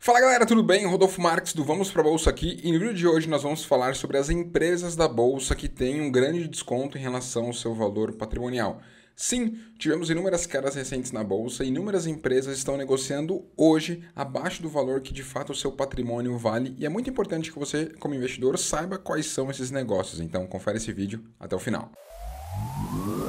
Fala galera, tudo bem? Rodolfo Marques do Vamos para Bolsa aqui e no vídeo de hoje nós vamos falar sobre as empresas da bolsa que têm um grande desconto em relação ao seu valor patrimonial. Sim, tivemos inúmeras quedas recentes na bolsa e inúmeras empresas estão negociando hoje abaixo do valor que de fato o seu patrimônio vale e é muito importante que você, como investidor, saiba quais são esses negócios. Então, confere esse vídeo até o final. Música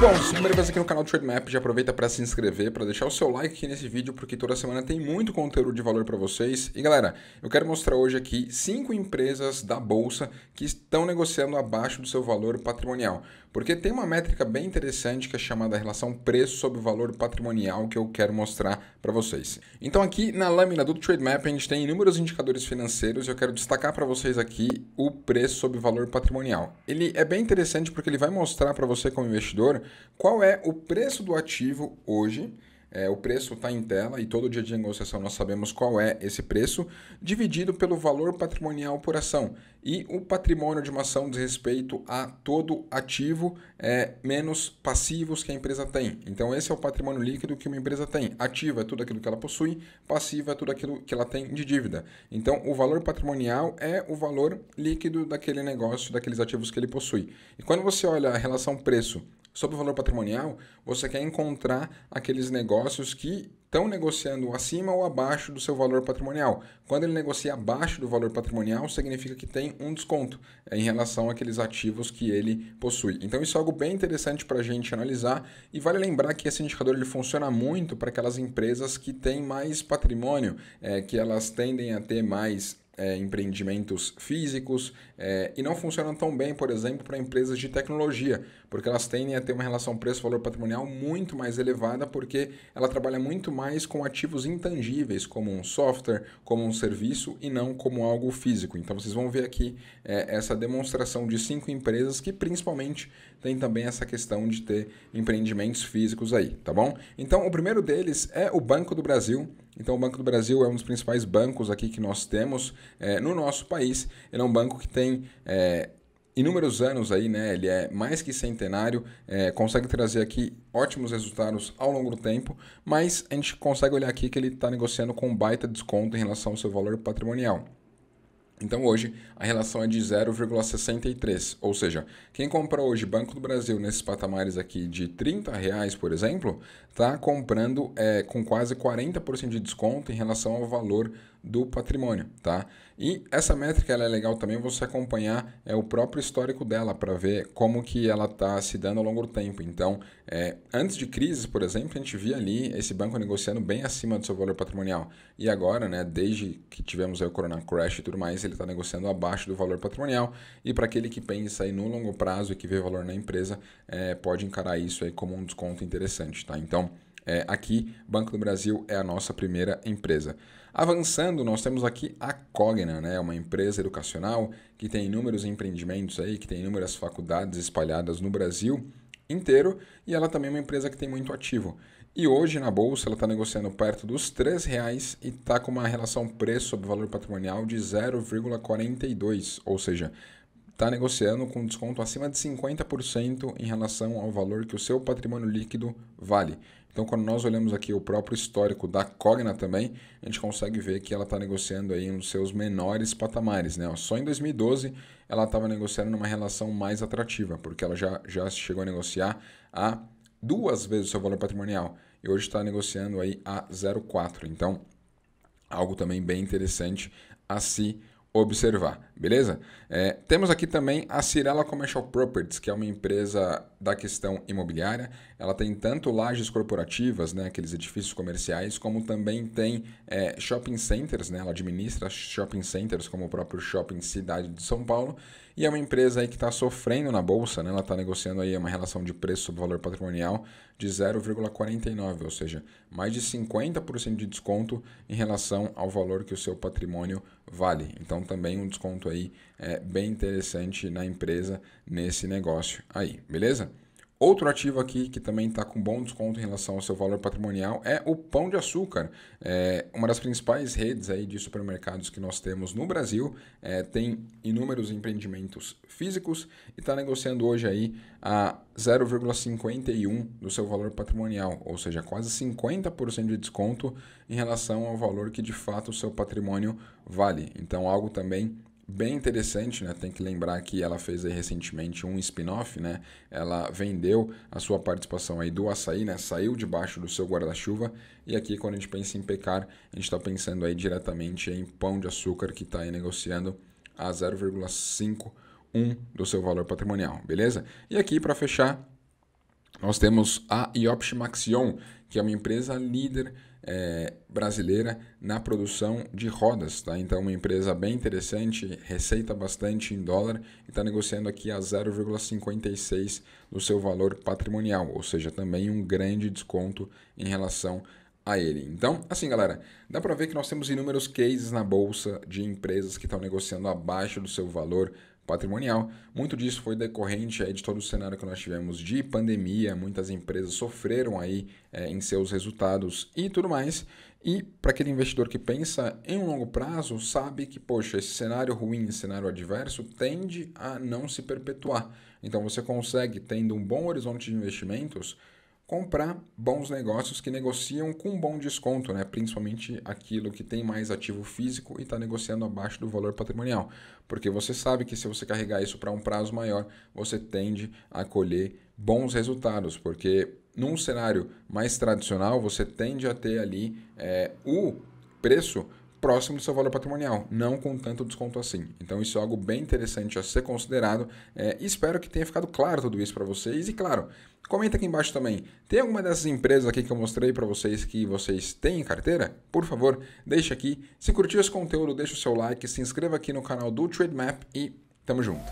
Bom, se é primeira vez aqui no canal Trade Map, já aproveita para se inscrever, para deixar o seu like aqui nesse vídeo, porque toda semana tem muito conteúdo de valor para vocês. E galera, eu quero mostrar hoje aqui cinco empresas da bolsa que estão negociando abaixo do seu valor patrimonial, porque tem uma métrica bem interessante que é chamada relação preço sobre valor patrimonial que eu quero mostrar para vocês. Então aqui na lâmina do Trade Map a gente tem inúmeros indicadores financeiros e eu quero destacar para vocês aqui o preço sobre valor patrimonial. Ele é bem interessante porque ele vai mostrar para você como investidor qual é o preço do ativo hoje. É, o preço está em tela e todo dia de negociação nós sabemos qual é esse preço, dividido pelo valor patrimonial por ação. E o patrimônio de uma ação diz respeito a todo ativo é, menos passivos que a empresa tem. Então, esse é o patrimônio líquido que uma empresa tem. Ativo é tudo aquilo que ela possui, passivo é tudo aquilo que ela tem de dívida. Então, o valor patrimonial é o valor líquido daquele negócio, daqueles ativos que ele possui. E quando você olha a relação preço Sobre o valor patrimonial, você quer encontrar aqueles negócios que estão negociando acima ou abaixo do seu valor patrimonial. Quando ele negocia abaixo do valor patrimonial, significa que tem um desconto é, em relação àqueles ativos que ele possui. Então isso é algo bem interessante para a gente analisar e vale lembrar que esse indicador ele funciona muito para aquelas empresas que têm mais patrimônio, é, que elas tendem a ter mais é, empreendimentos físicos é, e não funcionam tão bem, por exemplo, para empresas de tecnologia, porque elas tendem a ter uma relação preço-valor patrimonial muito mais elevada, porque ela trabalha muito mais com ativos intangíveis, como um software, como um serviço e não como algo físico. Então vocês vão ver aqui é, essa demonstração de cinco empresas que principalmente tem também essa questão de ter empreendimentos físicos aí, tá bom? Então o primeiro deles é o Banco do Brasil. Então, o Banco do Brasil é um dos principais bancos aqui que nós temos é, no nosso país. Ele é um banco que tem é, inúmeros anos aí, né? Ele é mais que centenário, é, consegue trazer aqui ótimos resultados ao longo do tempo, mas a gente consegue olhar aqui que ele está negociando com baita desconto em relação ao seu valor patrimonial. Então hoje a relação é de 0,63, ou seja, quem compra hoje Banco do Brasil nesses patamares aqui de 30 reais, por exemplo, está comprando é, com quase 40% de desconto em relação ao valor do patrimônio, tá? E essa métrica ela é legal também você acompanhar é o próprio histórico dela para ver como que ela está se dando ao longo do tempo. Então, é, antes de crises, por exemplo, a gente via ali esse banco negociando bem acima do seu valor patrimonial. E agora, né, desde que tivemos o Corona Crash e tudo mais, ele está negociando abaixo do valor patrimonial. E para aquele que pensa aí no longo prazo e que vê valor na empresa, é, pode encarar isso aí como um desconto interessante, tá? Então, é, aqui, Banco do Brasil é a nossa primeira empresa. Avançando, nós temos aqui a Cogna, né? É uma empresa educacional que tem inúmeros empreendimentos aí, que tem inúmeras faculdades espalhadas no Brasil inteiro, e ela também é uma empresa que tem muito ativo. E hoje na bolsa ela está negociando perto dos R$ reais e está com uma relação preço sobre valor patrimonial de 0,42, ou seja, está negociando com desconto acima de 50% em relação ao valor que o seu patrimônio líquido vale. Então, quando nós olhamos aqui o próprio histórico da Cogna também, a gente consegue ver que ela está negociando aí nos seus menores patamares. Né? Só em 2012 ela estava negociando numa relação mais atrativa, porque ela já, já chegou a negociar a duas vezes o seu valor patrimonial e hoje está negociando aí a 0,4. Então, algo também bem interessante a se observar, beleza? É, temos aqui também a Cirela Commercial Properties, que é uma empresa da questão imobiliária. Ela tem tanto lajes corporativas, né, aqueles edifícios comerciais, como também tem é, shopping centers, né? Ela administra shopping centers, como o próprio shopping Cidade de São Paulo, e é uma empresa aí que está sofrendo na bolsa, né? Ela está negociando aí uma relação de preço sobre valor patrimonial de 0,49, ou seja, mais de 50% de desconto em relação ao valor que o seu patrimônio vale. Então também um desconto aí é bem interessante na empresa nesse negócio aí, beleza? Outro ativo aqui que também está com bom desconto em relação ao seu valor patrimonial é o Pão de Açúcar. É uma das principais redes aí de supermercados que nós temos no Brasil. É, tem inúmeros empreendimentos físicos e está negociando hoje aí a 0,51 do seu valor patrimonial, ou seja, quase 50% de desconto em relação ao valor que de fato o seu patrimônio vale. Então, algo também bem interessante, né? Tem que lembrar que ela fez recentemente um spin-off, né? Ela vendeu a sua participação aí do açaí, né? Saiu debaixo do seu guarda-chuva. E aqui, quando a gente pensa em pecar, a gente está pensando aí diretamente em pão de açúcar que está aí negociando a 0,51 do seu valor patrimonial, beleza? E aqui, para fechar, nós temos a Iopsh Maxion, que é uma empresa líder é, brasileira na produção de rodas, tá? Então, uma empresa bem interessante, receita bastante em dólar e está negociando aqui a 0,56 do seu valor patrimonial, ou seja, também um grande desconto em relação a ele. Então, assim, galera, dá para ver que nós temos inúmeros cases na bolsa de empresas que estão negociando abaixo do seu valor patrimonial. Muito disso foi decorrente aí, é, de todo o cenário que nós tivemos de pandemia, muitas empresas sofreram aí é, em seus resultados e tudo mais. E para aquele investidor que pensa em um longo prazo, sabe que, poxa, esse cenário ruim, esse cenário adverso, tende a não se perpetuar. Então você consegue, tendo um bom horizonte de investimentos, comprar bons negócios que negociam com bom desconto, né? principalmente aquilo que tem mais ativo físico e está negociando abaixo do valor patrimonial. Porque você sabe que se você carregar isso para um prazo maior, você tende a colher bons resultados, porque num cenário mais tradicional você tende a ter ali é, o preço próximo do seu valor patrimonial, não com tanto desconto assim. Então isso é algo bem interessante a ser considerado. É, espero que tenha ficado claro tudo isso para vocês. E claro, comenta aqui embaixo também. Tem alguma dessas empresas aqui que eu mostrei para vocês que vocês têm em carteira? Por favor, deixa aqui. Se curtiu esse conteúdo, deixa o seu like, se inscreva aqui no canal do Trade Map e tamo junto.